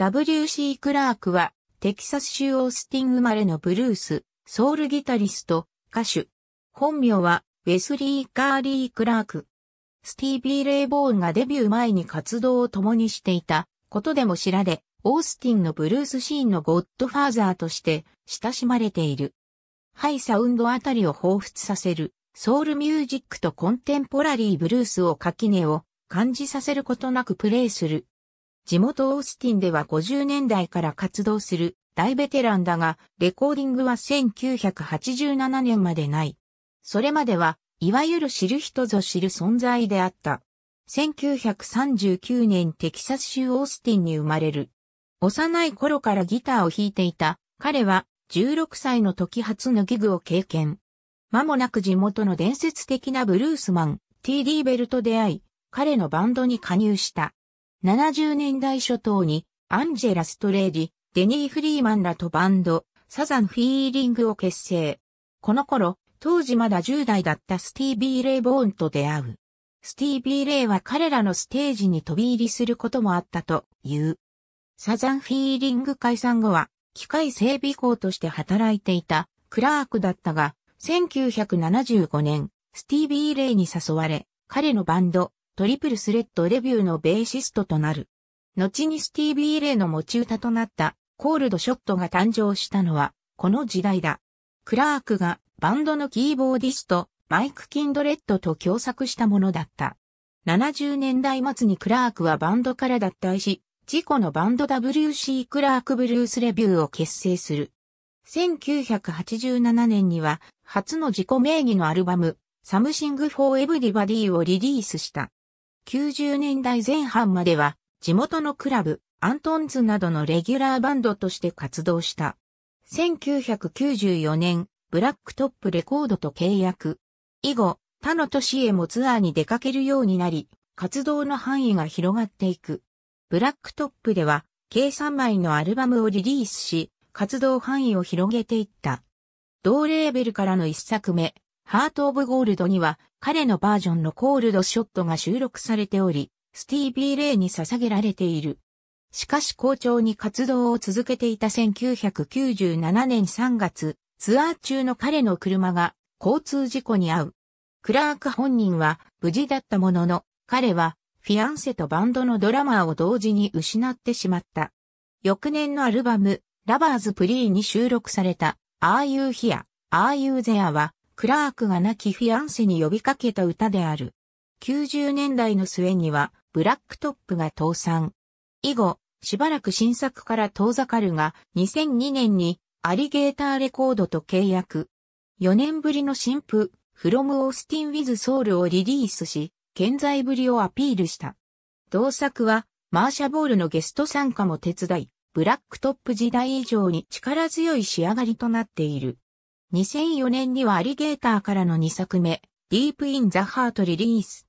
W.C. クラークは、テキサス州オースティン生まれのブルース、ソウルギタリスト、歌手。本名は、ウェスリー・カーリー・クラーク。スティービー・レイ・ボーンがデビュー前に活動を共にしていたことでも知られ、オースティンのブルースシーンのゴッドファーザーとして親しまれている。ハイサウンドあたりを彷彿させる、ソウルミュージックとコンテンポラリーブルースを垣根を感じさせることなくプレイする地元オースティンでは50年代から活動する大ベテランだが、レコーディングは1987年までない。それまでは、いわゆる知る人ぞ知る存在であった。1939年テキサス州オースティンに生まれる。幼い頃からギターを弾いていた彼は16歳の時初のギグを経験。間もなく地元の伝説的なブルースマン TD ベルと出会い、彼のバンドに加入した。70年代初頭にアンジェラ・ストレージ、デニー・フリーマンらとバンド、サザン・フィーリングを結成。この頃、当時まだ10代だったスティービー・レイ・ボーンと出会う。スティービー・レイは彼らのステージに飛び入りすることもあったという。サザン・フィーリング解散後は、機械整備工として働いていたクラークだったが、1975年、スティービー・レイに誘われ、彼のバンド、トリプルスレッドレビューのベーシストとなる。後にスティービー・レイの持ち歌となったコールドショットが誕生したのはこの時代だ。クラークがバンドのキーボーディストマイク・キンドレッドと共作したものだった。70年代末にクラークはバンドから脱退し、自己のバンド WC クラークブルースレビューを結成する。1987年には初の自己名義のアルバム、サムシング・フォー・エブリバディをリリースした。90年代前半までは、地元のクラブ、アントンズなどのレギュラーバンドとして活動した。1994年、ブラックトップレコードと契約。以後、他の都市へもツアーに出かけるようになり、活動の範囲が広がっていく。ブラックトップでは、計3枚のアルバムをリリースし、活動範囲を広げていった。同レーベルからの一作目、ハート・オブ・ゴールドには、彼のバージョンのコールドショットが収録されており、スティービー・レイに捧げられている。しかし好調に活動を続けていた1997年3月、ツアー中の彼の車が交通事故に遭う。クラーク本人は無事だったものの、彼はフィアンセとバンドのドラマーを同時に失ってしまった。翌年のアルバム、ラバーズ・プリーに収録された、Are You Here? Are You There? は、クラークが亡きフィアンセに呼びかけた歌である。90年代の末には、ブラックトップが倒産。以後、しばらく新作から遠ざかるが、2002年にアリゲーターレコードと契約。4年ぶりの新譜、フロムオースティンウィズソウルをリリースし、健在ぶりをアピールした。同作は、マーシャボールのゲスト参加も手伝い、ブラックトップ時代以上に力強い仕上がりとなっている。2004年にはアリゲーターからの2作目、ディープインザハートリリース。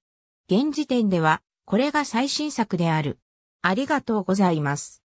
現時点では、これが最新作である。ありがとうございます。